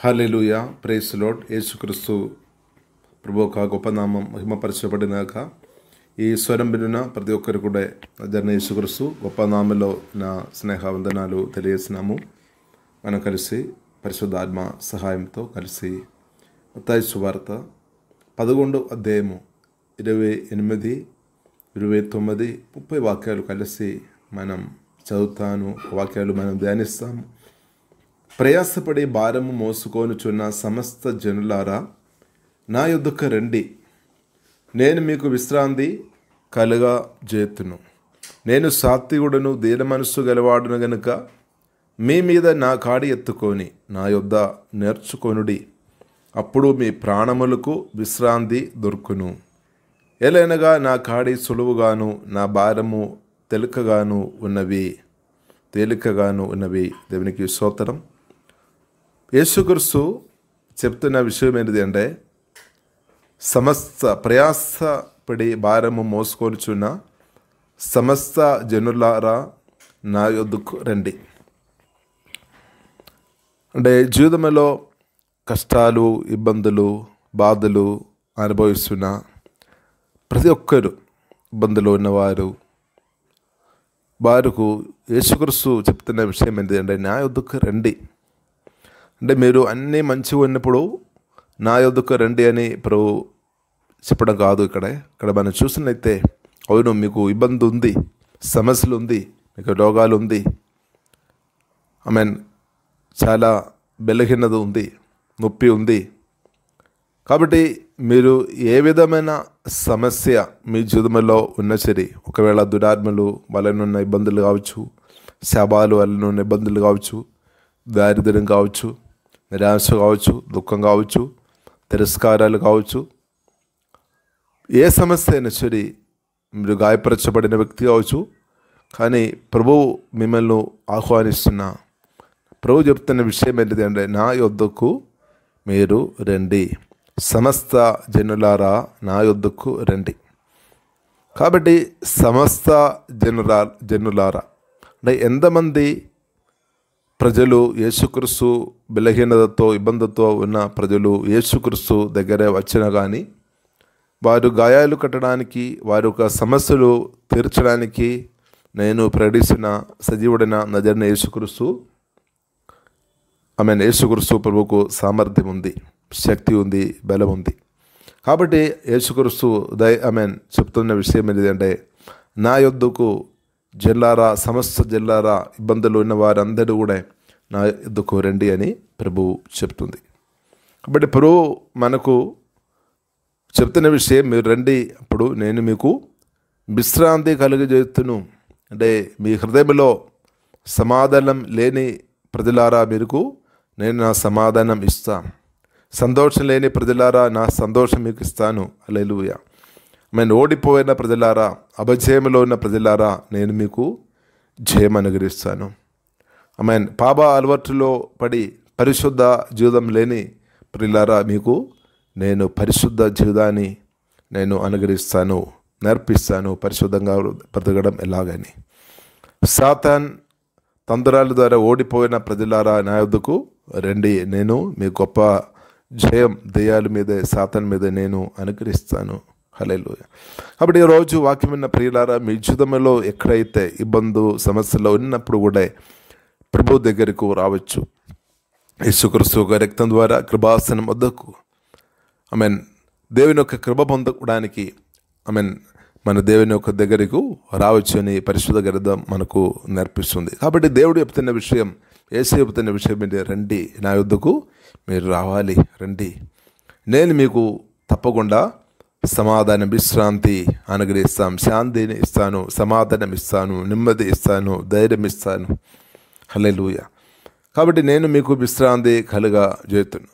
hallelujah praise load యేసుక్రీస్తు ప్రభు ఒక గొప్ప నామం మహిమపరచబడినాక ఈ స్వరం ప్రతి ఒక్కరు కూడా జరిగిన యేసుక్రీస్తు గొప్ప నామంలో నా స్నేహవందనాలు తెలియజేసినాము మనం కలిసి పరిశుద్ధాత్మ సహాయంతో కలిసి ముత్తాయి సువార్త పదకొండు అధ్యాయము ఇరవై ఎనిమిది ఇరవై తొమ్మిది ముప్పై వాక్యాలు కలిసి మనం చదువుతాను వాక్యాలు మనం ధ్యానిస్తాము ప్రయాసపడి భారము మోసుకొనుచున్న సమస్త జనులారా నా యొద్దకు రండి నేను మీకు విశ్రాంతి కలుగ చేతును నేను సాత్విగుడను దీన మనస్సు గలవాడును గనుక మీ మీద నా కాడి ఎత్తుకొని నా యొద్ద నేర్చుకొనుడి అప్పుడు మీ ప్రాణములకు విశ్రాంతి దొరుకును ఎలైనగా నా కాడి సులువుగాను నా భారము తెలుకగాను ఉన్నవి తేలికగాను ఉన్నవి దేవునికి స్తోత్రం యేసుక్రీస్తు చెప్తున్న విషయం ఏంటిది అంటే సమస్త ప్రయాసపడి భారము మోసుకొనిచున్న సమస్త జనులారా నా యొద్దుకు రండి అంటే జీవితంలో కష్టాలు ఇబ్బందులు బాధలు అనుభవిస్తున్న ప్రతి ఒక్కరు ఇబ్బందులు ఉన్నవారు వారుకు యేసుక్రీస్తు చెప్తున్న విషయం ఏంటిదంటే నా యొద్దుకు రండి అంటే మీరు అన్నీ మంచిగా ఉన్నప్పుడు నా యొక్క రండి అని ప్రభు చెప్పడం కాదు ఇక్కడ ఇక్కడ మనం చూసినట్లయితే అవును మీకు ఇబ్బంది ఉంది సమస్యలు ఉంది మీకు రోగాలు ఉంది ఐ మీన్ చాలా బెలహీనత ఉంది నొప్పి ఉంది కాబట్టి మీరు ఏ విధమైన సమస్య మీ జీవితంలో ఉన్న సరే ఒకవేళ దురాత్మలు వలనున్న ఇబ్బందులు కావచ్చు శాపాలు వలన ఉన్న ఇబ్బందులు కావచ్చు దారిద్ర్యం కావచ్చు నిరాశ కావచ్చు దుఃఖం కావచ్చు తిరస్కారాలు కావచ్చు ఏ సమస్య అయినా సరే మీరు గాయపరచబడిన వ్యక్తి కావచ్చు కానీ ప్రభువు మిమ్మల్ని ఆహ్వానిస్తున్న ప్రభు చెప్తున్న విషయం అంటే నా యొద్దకు మీరు రండి సమస్త జనులారా నా యొద్దకు రండి కాబట్టి సమస్త జనుల జనులారా అంటే ఎంతమంది ప్రజలు యేసుక్రీస్తు బలహీనతతో ఇబ్బందితో ఉన్న ప్రజలు యేసుక్రీస్తు దగ్గరే వచ్చిన కానీ వారు గాయాలు కట్టడానికి వారి యొక్క సమస్యలు తీర్చడానికి నేను ప్రకటించిన సజీవుడైన నజర్న యేసుక్రీస్తు ఆమె యేసుక్రీస్తు ప్రభుకు సామర్థ్యం ఉంది శక్తి ఉంది బలం ఉంది కాబట్టి యేసుక్రీస్తు దై ఐ మీన్ చెప్తున్న విషయం ఏంటంటే నా యొద్దుకు జిల్లారా సమస్త జిల్లారా ఇబ్బందులు ఉన్న వారందరూ కూడా నా ఎద్దుకు రండి అని ప్రభువు చెప్తుంది కాబట్టి ప్రభు మనకు చెప్తున్న విషయం మీరు రండి అప్పుడు నేను మీకు విశ్రాంతి కలుగజేస్తును అంటే మీ హృదయంలో సమాధానం లేని ప్రజలారా మీకు నేను నా సమాధానం ఇస్తాను సంతోషం లేని ప్రజలారా నా సంతోషం మీకు ఇస్తాను అలెలుయా మేము ఓడిపోయిన ప్రజలారా అభజయములో ఉన్న ప్రజలారా నేను మీకు జయం అనుగ్రహిస్తాను ఆమెన్ పాప అలవాటులో పడి పరిశుద్ధ జీవితం లేని ప్రజలారా మీకు నేను పరిశుద్ధ జీవితాన్ని నేను అనుగ్రహిస్తాను నేర్పిస్తాను పరిశుద్ధంగా బ్రతకడం ఎలాగని సాతాన్ తంత్రాల ద్వారా ఓడిపోయిన ప్రజలారా నా రండి నేను మీ గొప్ప జయం దయ్యాల మీదే సాతన్ మీదే నేను అనుగ్రహిస్తాను హలేలుయ కాబట్టి ఈరోజు వాక్యం విన్న ప్రియులారా మీ జీవితంలో ఎక్కడైతే ఇబ్బందు సమస్యలు ఉన్నప్పుడు కూడా ప్రభు దగ్గరకు రావచ్చు యేసుక్రీస్తు రక్తం ద్వారా కృపాసనం వద్దకు ఐ మీన్ దేవుని యొక్క కృప పొందడానికి ఐ మీన్ మన దేవుని యొక్క దగ్గరకు రావచ్చు అని పరిశుద్ధ గ్రంథ మనకు నేర్పిస్తుంది కాబట్టి దేవుడు చెప్తున్న విషయం ఏసీ చెప్తున్న విషయం ఏంటి రండి నా యుద్ధకు మీరు రావాలి రండి నేను మీకు తప్పకుండా సమాధానం విశ్రాంతి అనుగ్రహిస్తాం శాంతిని ఇస్తాను సమాధానం ఇస్తాను నెమ్మది ఇస్తాను ధైర్యం ఇస్తాను హలెలుయ కాబట్టి నేను మీకు విశ్రాంతి కలుగా చేతును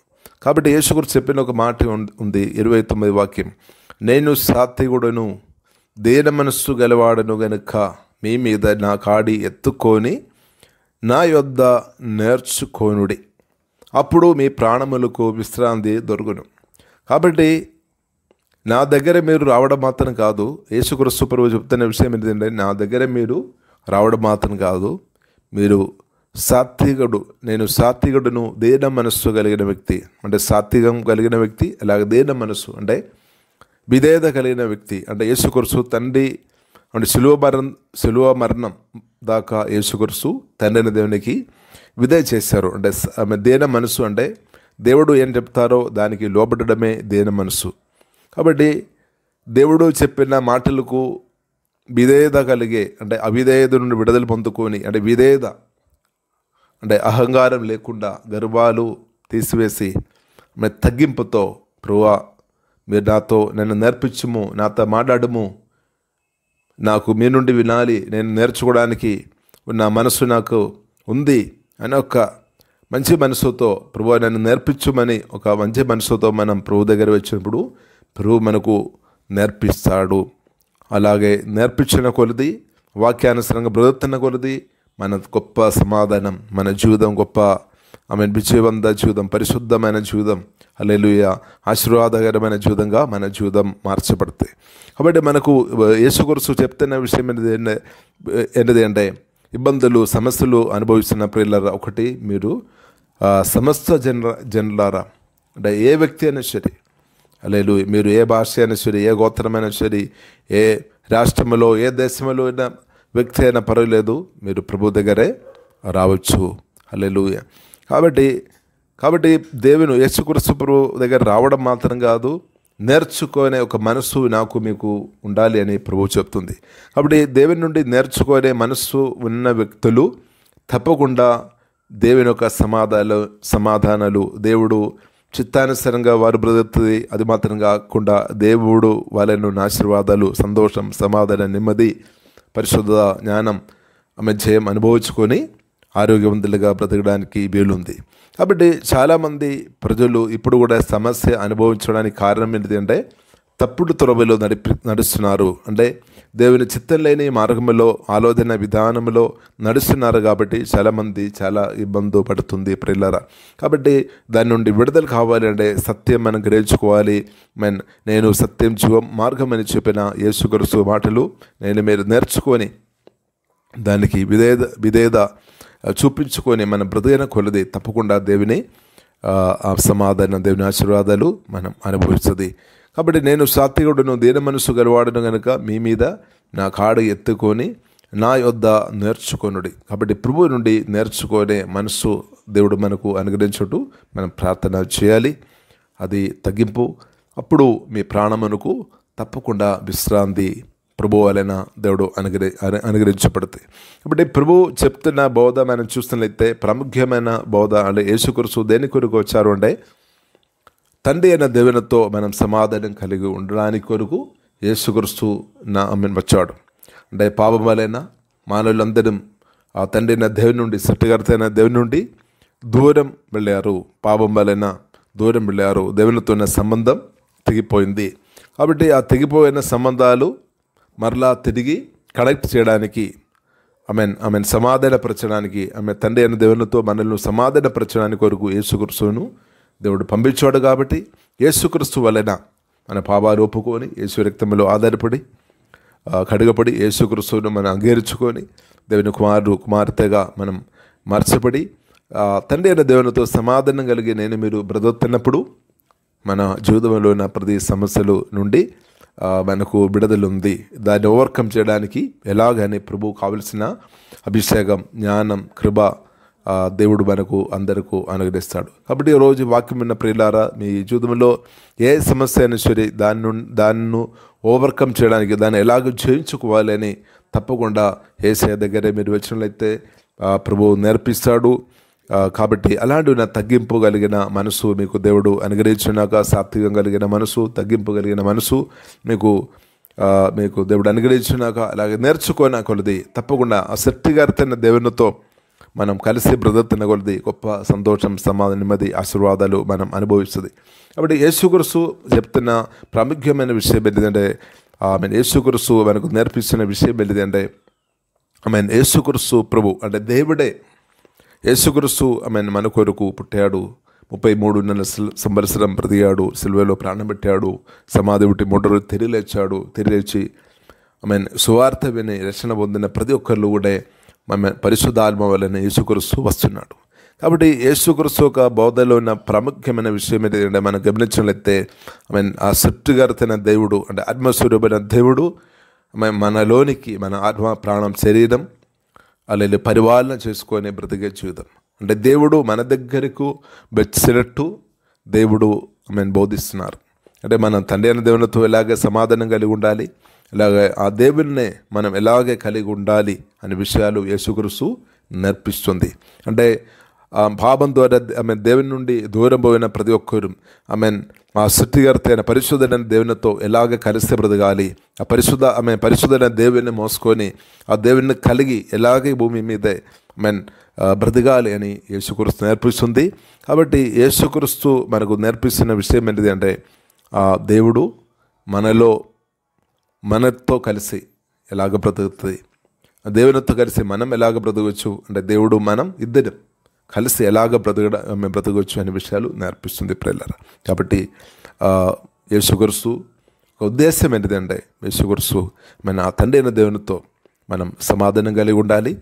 కాబట్టి యేసుగురు చెప్పిన ఒక మాట ఉంది ఇరవై తొమ్మిది వాక్యం నేను సాత్వికుడను దేన మనస్సు గలవాడను గనుక మీ మీద నా కాడి ఎత్తుకొని నా యొద్ద నేర్చుకోనుడి అప్పుడు మీ ప్రాణములకు విశ్రాంతి దొరుకును కాబట్టి నా దగ్గర మీరు రావడం మాత్రం కాదు యేసుక్రస్తు ప్రభు చెప్తున్న విషయం ఏంటంటే నా దగ్గర మీరు రావడం మాత్రం కాదు మీరు సాత్వికుడు నేను సాత్వికుడును దేన మనస్సు కలిగిన వ్యక్తి అంటే సాత్వికం కలిగిన వ్యక్తి అలాగే దేన మనస్సు అంటే విధేయత కలిగిన వ్యక్తి అంటే యేసుకొరుసు తండ్రి అంటే సులువ మరణం సులువ మరణం దాకా తండ్రి తండ్రిని దేవునికి విధేయ చేశారు అంటే దేన మనస్సు అంటే దేవుడు ఏం చెప్తారో దానికి లోబడమే దేన మనస్సు కాబట్టి దేవుడు చెప్పిన మాటలకు విధేయత కలిగే అంటే అవిధేయత నుండి విడుదల పొందుకొని అంటే విధేయత అంటే అహంకారం లేకుండా గర్వాలు తీసివేసి మరి తగ్గింపుతో ప్రభువా మీరు నాతో నన్ను నేర్పించము నాతో మాట్లాడము నాకు మీ నుండి వినాలి నేను నేర్చుకోవడానికి నా మనసు నాకు ఉంది అని ఒక మంచి మనసుతో ప్రభు నన్ను నేర్పించుమని ఒక మంచి మనసుతో మనం ప్రభు దగ్గర వచ్చినప్పుడు ప్రభు మనకు నేర్పిస్తాడు అలాగే నేర్పించిన కొలది వాక్యానుసరంగా బ్రతున్న కొలది మన గొప్ప సమాధానం మన జీవితం గొప్ప ఆమె విజయవంత జీవితం పరిశుద్ధమైన జీవితం అలెలుయ ఆశీర్వాదకరమైన జీవితంగా మన జీవితం మార్చబడతాయి కాబట్టి మనకు యేసు గురుసు చెప్తున్న విషయం ఏంటి ఏంటిది అంటే ఇబ్బందులు సమస్యలు అనుభవిస్తున్న ప్రియులరా ఒకటి మీరు సమస్త జనర జనలారా అంటే ఏ వ్యక్తి అయినా సరే లేదు మీరు ఏ భాష అయినా సరే ఏ గోత్రమైనా సరే ఏ రాష్ట్రంలో ఏ దేశంలో అయినా వ్యక్తి అయినా పర్వాలేదు మీరు ప్రభు దగ్గరే రావచ్చు అల్లెలు కాబట్టి కాబట్టి దేవుని యశుకృష్ణ ప్రభు దగ్గర రావడం మాత్రం కాదు నేర్చుకునే ఒక మనస్సు నాకు మీకు ఉండాలి అని ప్రభువు చెప్తుంది కాబట్టి దేవుని నుండి నేర్చుకునే మనస్సు ఉన్న వ్యక్తులు తప్పకుండా దేవుని యొక్క సమాధానాలు సమాధానాలు దేవుడు చిత్తానుసరంగా వారు బ్రతుకుతుంది అది మాత్రం కాకుండా దేవుడు వాళ్ళను ఆశీర్వాదాలు సంతోషం సమాధానం నెమ్మది పరిశుద్ధ జ్ఞానం ఆమె జయం అనుభవించుకొని ఆరోగ్యవంతులుగా బ్రతకడానికి వీలుంది కాబట్టి చాలామంది ప్రజలు ఇప్పుడు కూడా సమస్య అనుభవించడానికి కారణం ఏంటంటే తప్పుడు త్రొవలో నడిపి నడుస్తున్నారు అంటే దేవుని చిత్తం లేని మార్గంలో ఆలోచన విధానంలో నడుస్తున్నారు కాబట్టి చాలామంది చాలా ఇబ్బంది పడుతుంది ప్రిల్లర కాబట్టి దాని నుండి విడుదల కావాలి అంటే సత్యం మనం గ్రహించుకోవాలి మెన్ నేను సత్యం జీవం మార్గం అని చెప్పిన యేసుగరుసు మాటలు నేను మీరు నేర్చుకొని దానికి విధేద విధేద చూపించుకొని మన బ్రతికైన కొలది తప్పకుండా దేవుని సమాధానం దేవుని ఆశీర్వాదాలు మనం అనుభవిస్తుంది కాబట్టి నేను సాత్వికుడును దీన మనసు గలవాడును గనుక మీ మీద నా కాడు ఎత్తుకొని నా యొద్ద నేర్చుకొనుడి కాబట్టి ప్రభువు నుండి నేర్చుకునే మనస్సు దేవుడు మనకు అనుగ్రహించుట మనం ప్రార్థన చేయాలి అది తగ్గింపు అప్పుడు మీ ప్రాణమునకు తప్పకుండా విశ్రాంతి ప్రభు వలన దేవుడు అనుగ్రహ అనుగ్రహించబడతాయి కాబట్టి ప్రభు చెప్తున్న బోధ మనం చూస్తున్నట్లయితే ప్రాముఖ్యమైన బోధ అంటే యేసుకురుసు దేని కొరకు వచ్చారు అంటే తండ్రి అయిన దేవునితో మనం సమాధానం కలిగి ఉండడానికి కొరకు యేసుక్రీస్తు నా అమ్మని వచ్చాడు అంటే పాపం వలైన మానవులందరం ఆ తండ్రి అయిన దేవుని నుండి సృష్టికర్తైన దేవుని నుండి దూరం వెళ్ళారు పాపం వలన దూరం వెళ్ళారు దేవునితో సంబంధం తెగిపోయింది కాబట్టి ఆ తెగిపోయిన సంబంధాలు మరలా తిరిగి కనెక్ట్ చేయడానికి ఆమెన్ ఆమెను సమాధానపరచడానికి ఆమె తండ్రి అయిన దేవునితో మనల్ని సమాధానపరచడానికి వరకు యేసుకురుసును దేవుడు పంపించాడు కాబట్టి యేసుక్రీస్తు వలన మన పాపాలు ఒప్పుకొని యేసు రక్తంలో ఆధారపడి కడుగపడి యేసుక్రీస్తువును మనం అంగీకరించుకొని దేవుని కుమారుడు కుమార్తెగా మనం మార్చబడి తండ్రి అయిన దేవునితో సమాధానం కలిగి నేను మీరు బ్రదొత్తినప్పుడు మన జీవితంలో ఉన్న ప్రతి సమస్యలు నుండి మనకు విడుదల ఉంది దాన్ని ఓవర్కమ్ చేయడానికి ఎలాగని ప్రభు కావలసిన అభిషేకం జ్ఞానం కృప దేవుడు మనకు అందరకు అనుగ్రహిస్తాడు కాబట్టి ఈరోజు వాక్యం విన్న ప్రియులారా మీ జీవితంలో ఏ సమస్య అయినా సరే దాన్ని దాన్ని ఓవర్కమ్ చేయడానికి దాన్ని ఎలాగ జయించుకోవాలి అని తప్పకుండా ఏసే దగ్గరే మీరు వచ్చినట్లయితే ప్రభువు నేర్పిస్తాడు కాబట్టి అలాంటి నా తగ్గింపు కలిగిన మనసు మీకు దేవుడు అనుగ్రహించినాక సాత్వికం కలిగిన మనసు తగ్గింపు కలిగిన మనసు మీకు మీకు దేవుడు అనుగ్రహించినాక అలాగే నేర్చుకున్న కొలది తప్పకుండా ఆ శక్తిగారితైన దేవునితో మనం కలిసి బ్రదర్ కొలది గొప్ప సంతోషం సమాధ నెమ్మది ఆశీర్వాదాలు మనం అనుభవిస్తుంది కాబట్టి యేసుగురుసు చెప్తున్న ప్రాముఖ్యమైన విషయం ఏంటంటే ఆమె యేసుగురుసు మనకు నేర్పిస్తున్న విషయం ఏంటంటే ఆమె యేసుగురుసు ప్రభు అంటే దేవుడే యేసుగురుసు మీన్ మన కొరకు పుట్టాడు ముప్పై మూడు నెలల సంవత్సరం ప్రతిగాడు సిల్వలో ప్రాణం పెట్టాడు సమాధి పుట్టి మూడు రోజులు తిరిగి లేచాడు తిరిగి లేచి ఐ మీన్ సువార్త విని రక్షణ పొందిన ప్రతి ఒక్కరు కూడా మన పరిశుధాత్మ వలన యేసుక్రీస్తు వస్తున్నాడు కాబట్టి యేసుక్రీస్తు ఒక బోధలో ఉన్న ప్రాముఖ్యమైన విషయం ఏంటంటే మనం గమనించినట్లయితే ఐ మీన్ ఆ సృష్టికర్తైన దేవుడు అంటే ఆత్మస్వరూపమైన దేవుడు మనలోనికి మన ఆత్మ ప్రాణం శరీరం అలాగే పరిపాలన చేసుకొని బ్రతికే జీవితం అంటే దేవుడు మన దగ్గరకు వచ్చినట్టు దేవుడు ఐ మీన్ బోధిస్తున్నారు అంటే మనం తండ్రి అయిన దేవునితో ఎలాగ సమాధానం కలిగి ఉండాలి ఇలాగ ఆ దేవుణ్ణే మనం ఎలాగే కలిగి ఉండాలి అనే విషయాలు యేసుగురుసు నేర్పిస్తుంది అంటే ఆ భావం ద్వారా ఆమె దేవుని నుండి దూరం పోయిన ప్రతి ఒక్కరు ఆమె ఆ సృష్టికర్త అయిన దేవునితో ఎలాగ కలిస్తే బ్రతకాలి ఆ పరిశుద్ధ ఆమె పరిశుద్ధుడైన దేవుని మోసుకొని ఆ దేవుని కలిగి ఎలాగే భూమి మీద మెన్ బ్రతకాలి అని యేసుక్రీస్తు నేర్పిస్తుంది కాబట్టి యేసుక్రీస్తు మనకు నేర్పిస్తున్న విషయం ఏంటిది అంటే ఆ దేవుడు మనలో మనతో కలిసి ఎలాగ బ్రతుకుతుంది దేవునితో కలిసి మనం ఎలాగ బ్రతకవచ్చు అంటే దేవుడు మనం ఇద్దరు కలిసి ఎలాగ బ్రతకడం మేము బ్రతకవచ్చు అనే విషయాలు నేర్పిస్తుంది ప్రేలర కాబట్టి యేసుగురుసు ఒక ఉద్దేశం ఏంటిదంటే యేసుగురుసు మన తండ్రి అయిన దేవునితో మనం సమాధానం కలిగి ఉండాలి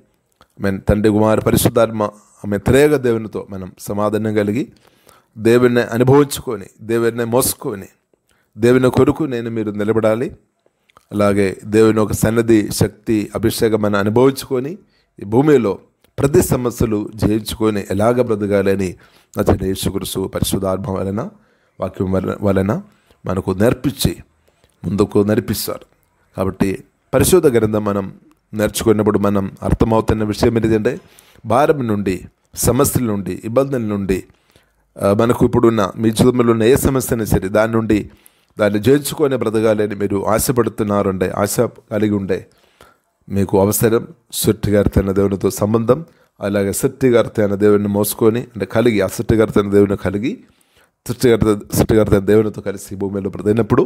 మేము తండ్రి కుమారి పరిశుద్ధాత్మ ఆమె త్రేగ దేవునితో మనం సమాధానం కలిగి దేవుని అనుభవించుకొని దేవుని మోసుకొని దేవుని కొరకు నేను మీరు నిలబడాలి అలాగే దేవుని ఒక సన్నది శక్తి అభిషేకమని అనుభవించుకొని ఈ భూమిలో ప్రతి సమస్యలు జయించుకొని ఎలాగ బ్రతకాలని నచ్చిన యేసుకృసు పరిశుధార్థం వలన వాక్యం వలన మనకు నేర్పించి ముందుకు నడిపిస్తారు కాబట్టి పరిశోధ గ్రంథం మనం నేర్చుకున్నప్పుడు మనం అర్థమవుతున్న విషయం ఏంటంటే భారం నుండి సమస్యల నుండి ఇబ్బందుల నుండి మనకు ఇప్పుడున్న మీ జీవితంలో ఉన్న ఏ సమస్య అయినా సరే దాని నుండి దాన్ని జయించుకొని బ్రతకాలని మీరు ఆశపడుతున్నారుండే ఆశ కలిగి ఉండే మీకు అవసరం సృష్టికర్త అయిన దేవునితో సంబంధం అలాగే సృష్టికర్త అయిన దేవుని మోసుకొని అంటే కలిగి ఆ సృష్టికర్త అయిన దేవుని కలిగి గారి సృష్టికర్త అయిన దేవునితో కలిసి భూమిలో బ్రతైనప్పుడు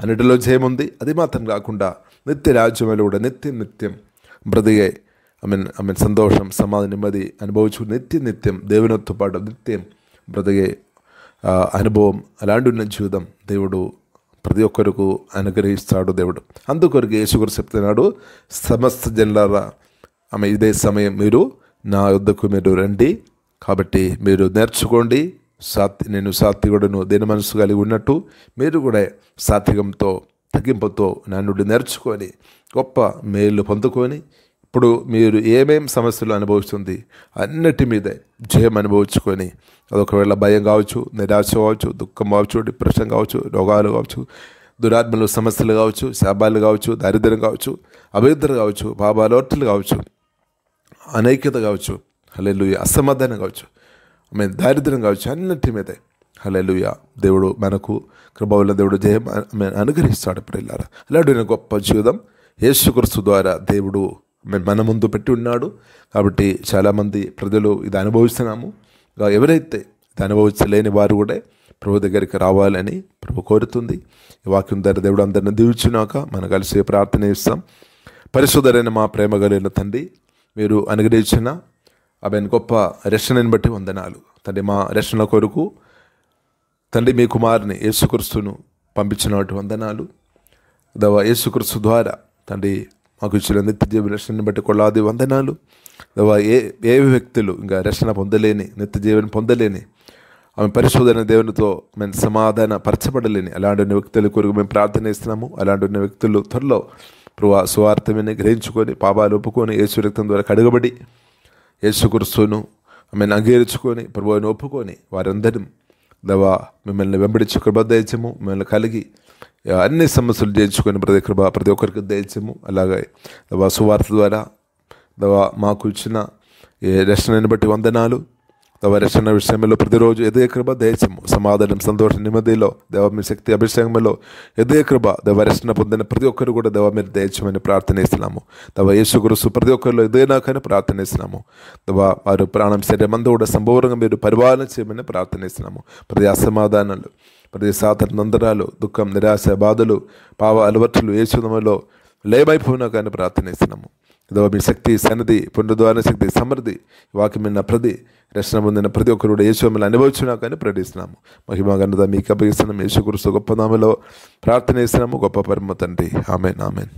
అన్నిటిలో జయముంది అది మాత్రం కాకుండా నిత్య రాజ్యమైన కూడా నిత్యం నిత్యం బ్రతికే ఐ మీన్ ఐ మీన్ సంతోషం సమాధి నెమ్మది అనుభవించు నిత్యం నిత్యం దేవునితో పాటు నిత్యం బ్రతికే అనుభవం అలాంటి ఉన్న జీవితం దేవుడు ప్రతి ఒక్కరికి అనుగ్రహిస్తాడు దేవుడు అందుకొరకు యేసుగురు చెప్తున్నాడు సమస్త జనులారా ఆమె ఇదే సమయం మీరు నా వద్దకు మీరు రండి కాబట్టి మీరు నేర్చుకోండి సాత్తి నేను సాత్వికుడను దేని మనసు కలిగి ఉన్నట్టు మీరు కూడా సాత్వికంతో తగ్గింపుతో నన్నుడి నేర్చుకొని గొప్ప మేలు పొందుకొని ఇప్పుడు మీరు ఏమేమి సమస్యలు అనుభవిస్తుంది అన్నిటి మీదే జయం అనుభవించుకొని అదొకవేళ భయం కావచ్చు నిరాశ కావచ్చు దుఃఖం కావచ్చు డిప్రెషన్ కావచ్చు రోగాలు కావచ్చు దురాత్మలు సమస్యలు కావచ్చు శాపాలు కావచ్చు దారిద్ర్యం కావచ్చు అభివృద్ధులు కావచ్చు బాబాలోట్లు కావచ్చు అనైక్యత కావచ్చు హలెలు అసమాధానం కావచ్చు మేము దారిద్ర్యం కావచ్చు అన్నిటి మీదే హలెలుయ దేవుడు మనకు కృపవల్ల దేవుడు జయం అనుగ్రహిస్తాడు ఇప్పుడు వెళ్ళారు అలాంటి గొప్ప జీవితం యేసుక్రీస్తు ద్వారా దేవుడు మన ముందు పెట్టి ఉన్నాడు కాబట్టి చాలామంది ప్రజలు ఇది అనుభవిస్తున్నాము ఎవరైతే ఇది అనుభవించలేని వారు కూడా ప్రభు దగ్గరికి రావాలని ప్రభు కోరుతుంది ఈ వాక్యం దగ్గర దేవుడు అందరిని దీవించినాక మనం కలిసి ప్రార్థన ఇస్తాం పరిశుధరైన మా ప్రేమ కలిగిన తండ్రి మీరు అనుగ్రహించిన అవన్నీ గొప్ప రక్షణని బట్టి వందనాలు తండ్రి మా రక్షణ కొరకు తండ్రి మీ కుమారుని యేసుక్రీస్తును పంపించినటువంటి వందనాలు దవ యేసుక్రీస్తు ద్వారా తండ్రి మాకు ఇచ్చిన నిత్య రక్షణను బట్టి కొలాది వందనాలు ఏ ఏ వ్యక్తులు ఇంకా రక్షణ పొందలేని నిత్య పొందలేని ఆమె పరిశోధన దేవునితో మేము సమాధాన పరచబడలేని అలాంటి వ్యక్తుల కొరకు మేము ప్రార్థన ఇస్తున్నాము అలాంటి వ్యక్తులు త్వరలో ప్రభు సువార్థమైన గ్రహించుకొని పాపాలు ఒప్పుకొని యేసు రక్తం ద్వారా కడుగబడి యేసుకురుస్తును ఆమెను అంగీకరించుకొని ప్రభువుని ఒప్పుకొని వారందరం దవా మిమ్మల్ని వెంబడించి కృపద్దేశము మిమ్మల్ని కలిగి అన్ని సమస్యలు జయించుకొని ప్రతి కృప ప్రతి ఒక్కరికి దయచేము అలాగే సువార్త ద్వారా మాకు ఇచ్చిన రక్షణను బట్టి వందనాలు తవ రక్షణ విషయంలో ప్రతిరోజు ఎదే కృప దయచము సమాధానం సంతోష నెమ్మదిలో దేవ మీ శక్తి అభిషేకంలో ఎదే కృప దేవ రక్షణ పొందిన ప్రతి ఒక్కరు కూడా దేవ మీరు దయచమని ప్రార్థనిస్తున్నాము తవ యేసుగురుసు ప్రతి ఒక్కరిలో ప్రార్థన ప్రార్థనిస్తున్నాము తవ వారు ప్రాణం శరీరం అంతా కూడా సంపూర్ణంగా మీరు పరిపాలన చేయమని ప్రార్థనిస్తున్నాము ప్రతి అసమాధానాలు ప్రతి సాధారణ నందనాలు దుఃఖం నిరాశ బాధలు పావ అలవర్చులు ఏసునములో లేబైపోయినా కానీ ప్రార్థనిస్తున్నాము ఇదో మీ శక్తి సన్నది పునరుద్వారణ శక్తి సమృద్ధి వాక్యమైన ప్రతి రక్షణ పొందిన ప్రతి ఒక్కరు యేసుమల్ని అనుభవించినా కానీ ప్రకటిస్తున్నాము మహిమ గన్నద మీకు అప్పగిస్తున్నాం యేసుకృష్ణ గొప్ప నామలో ప్రార్థన ఇస్తున్నాము గొప్ప పరమ ఆమెన్ ఆమెన్